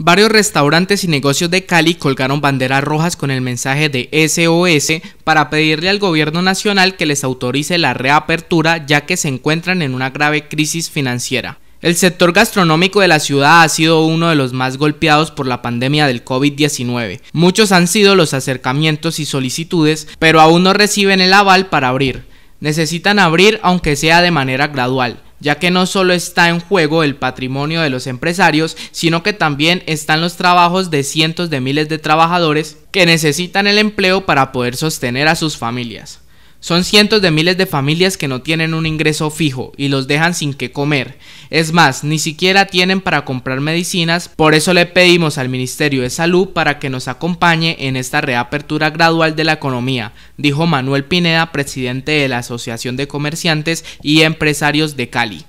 Varios restaurantes y negocios de Cali colgaron banderas rojas con el mensaje de SOS para pedirle al gobierno nacional que les autorice la reapertura ya que se encuentran en una grave crisis financiera. El sector gastronómico de la ciudad ha sido uno de los más golpeados por la pandemia del COVID-19. Muchos han sido los acercamientos y solicitudes, pero aún no reciben el aval para abrir. Necesitan abrir aunque sea de manera gradual ya que no solo está en juego el patrimonio de los empresarios, sino que también están los trabajos de cientos de miles de trabajadores que necesitan el empleo para poder sostener a sus familias. Son cientos de miles de familias que no tienen un ingreso fijo y los dejan sin qué comer. Es más, ni siquiera tienen para comprar medicinas, por eso le pedimos al Ministerio de Salud para que nos acompañe en esta reapertura gradual de la economía, dijo Manuel Pineda, presidente de la Asociación de Comerciantes y Empresarios de Cali.